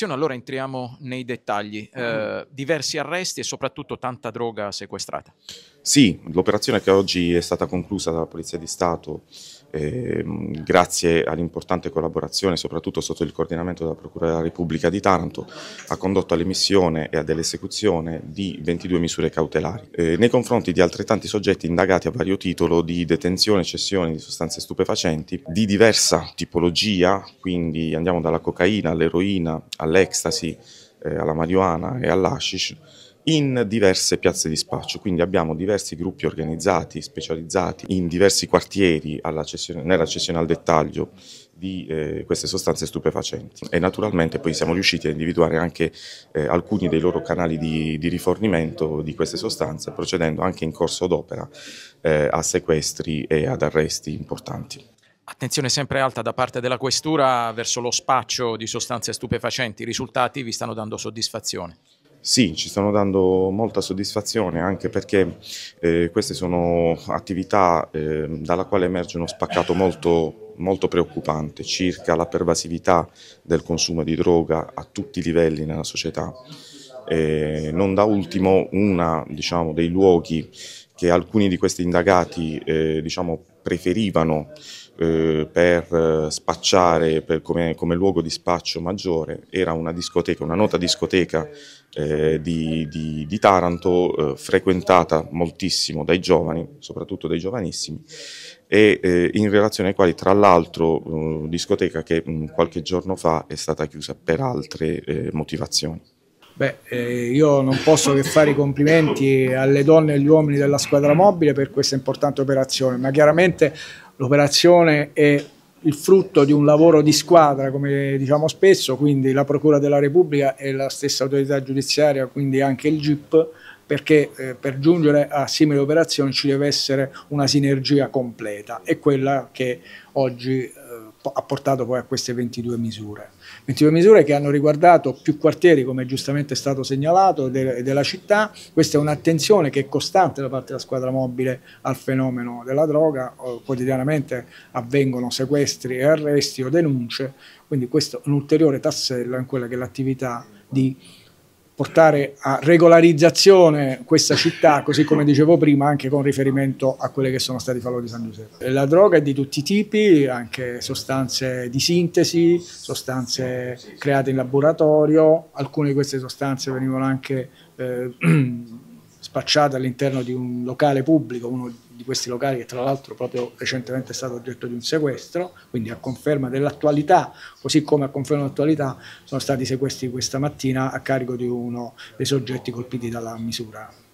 operazione, allora entriamo nei dettagli. Mm. Eh, diversi arresti e soprattutto tanta droga sequestrata. Sì, l'operazione che oggi è stata conclusa dalla Polizia di Stato eh, grazie all'importante collaborazione, soprattutto sotto il coordinamento della Procura della Repubblica di Taranto, ha condotto all'emissione e all'esecuzione di 22 misure cautelari eh, nei confronti di altrettanti soggetti indagati a vario titolo di detenzione e cessione di sostanze stupefacenti di diversa tipologia, quindi andiamo dalla cocaina all'eroina, all'ecstasy, eh, alla marijuana e all'ashish in diverse piazze di spaccio, quindi abbiamo diversi gruppi organizzati, specializzati in diversi quartieri cessione, nella cessione al dettaglio di eh, queste sostanze stupefacenti e naturalmente poi siamo riusciti a individuare anche eh, alcuni dei loro canali di, di, rifornimento di queste sostanze procedendo anche in corso d'opera eh, a sequestri e ad arresti importanti. Attenzione sempre alta da parte della Questura verso lo spaccio di sostanze stupefacenti, i risultati vi stanno dando soddisfazione? Sì, ci stanno dando molta soddisfazione anche perché eh, queste sono attività eh, dalla quale emerge uno spaccato molto, molto, preoccupante circa la pervasività del consumo di droga a tutti i livelli nella società. Eh, non da ultimo uno diciamo, dei luoghi che alcuni di questi indagati eh, diciamo, preferivano eh, per eh, spacciare per come, come, luogo di spaccio maggiore era una discoteca, una nota discoteca eh, di, di, di, Taranto eh, frequentata moltissimo dai giovani, soprattutto dai giovanissimi e eh, in relazione ai quali tra l'altro eh, discoteca che mh, mm, qualche giorno fa è stata chiusa per altre motivazioni. Beh, eh, io non posso che fare i complimenti alle donne e agli uomini della squadra mobile per questa importante operazione, ma chiaramente l'operazione è il frutto di un lavoro di squadra, come diciamo spesso, quindi la Procura della Repubblica e la stessa autorità giudiziaria, quindi anche il GIP, perché eh, per giungere a simili operazioni ci deve essere una sinergia completa è quella che oggi ha portato poi a queste 22 misure. 22 misure che hanno riguardato più quartieri, come giustamente è stato segnalato, de della città. Questa è un'attenzione che è costante da parte della squadra mobile al fenomeno della droga. Quotidianamente avvengono sequestri e arresti o denunce, quindi questo è un ulteriore tassello in quella che è l'attività di portare a regolarizzazione questa città, così come dicevo prima, anche con riferimento a quelle che sono stati i falò di San Giuseppe. La droga è di tutti i tipi, anche sostanze di sintesi, sostanze create in laboratorio, alcune di queste sostanze venivano anche eh, spacciate all'interno di un locale pubblico, uno di questi locali che tra l'altro proprio recentemente è stato oggetto di un sequestro, quindi a conferma dell'attualità, così come a conferma dell'attualità sono stati sequestri questa mattina a carico di uno dei soggetti colpiti dalla misura.